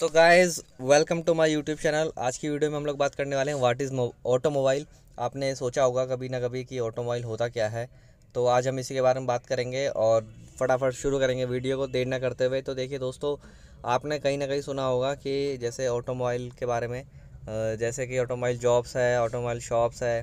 तो guys welcome to my YouTube channel आज की वीडियो में हम लोग बात करने वाले हैं व्हाट इज़ ऑटोमोबाइल आपने सोचा होगा कभी ना कभी कि ऑटोमोबाइल होता क्या है तो आज हम इसी के बारे में बात करेंगे और फटाफट शुरू करेंगे वीडियो को देर ना करते हुए तो देखिए दोस्तों आपने कहीं ना कहीं सुना होगा कि जैसे ऑटोमोबाइल के बारे में जैसे कि ऑटोमोबाइल जॉब्स है ऑटोमोबाइल शॉप्स है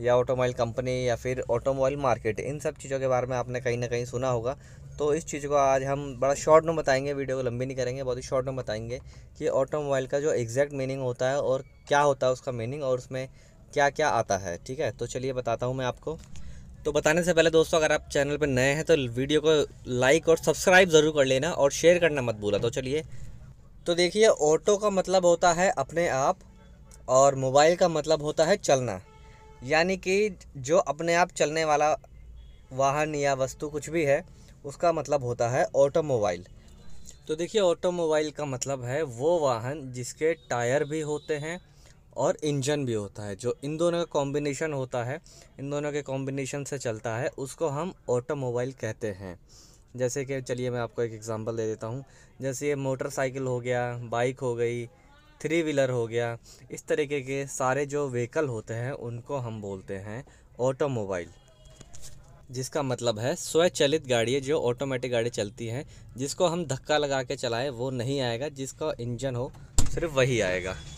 या ऑटोमोबाइल कंपनी या फिर ऑटोमोबाइल मार्केट इन सब चीज़ों के बारे में आपने कहीं ना कहीं सुना होगा तो इस चीज़ को आज हम बड़ा शॉर्ट में बताएंगे वीडियो को लंबी नहीं करेंगे बहुत ही शॉर्ट में बताएंगे कि ऑटोमोबाइल का जो एग्जैक्ट मीनिंग होता है और क्या होता है उसका मीनिंग और उसमें क्या क्या आता है ठीक है तो चलिए बताता हूँ मैं आपको तो बताने से पहले दोस्तों अगर आप चैनल पर नए हैं तो वीडियो को लाइक और सब्सक्राइब ज़रूर कर लेना और शेयर करना मत भूला तो चलिए तो देखिए ऑटो का मतलब होता है अपने आप और मोबाइल का मतलब होता है चलना यानी कि जो अपने आप चलने वाला वाहन या वस्तु कुछ भी है उसका मतलब होता है ऑटोमोबाइल तो देखिए ऑटोमोबाइल का मतलब है वो वाहन जिसके टायर भी होते हैं और इंजन भी होता है जो इन दोनों का कॉम्बिनेशन होता है इन दोनों के कॉम्बिनेशन से चलता है उसको हम ऑटोमोबाइल कहते हैं जैसे कि चलिए मैं आपको एक एग्ज़ाम्पल दे देता हूँ जैसे ये मोटरसाइकिल हो गया बाइक हो गई थ्री व्हीलर हो गया इस तरीके के सारे जो व्हीकल होते हैं उनको हम बोलते हैं ऑटोमोबाइल जिसका मतलब है स्वचलित गाड़ी जो ऑटोमेटिक गाड़ी चलती हैं जिसको हम धक्का लगा के चलाएं वो नहीं आएगा जिसका इंजन हो सिर्फ वही आएगा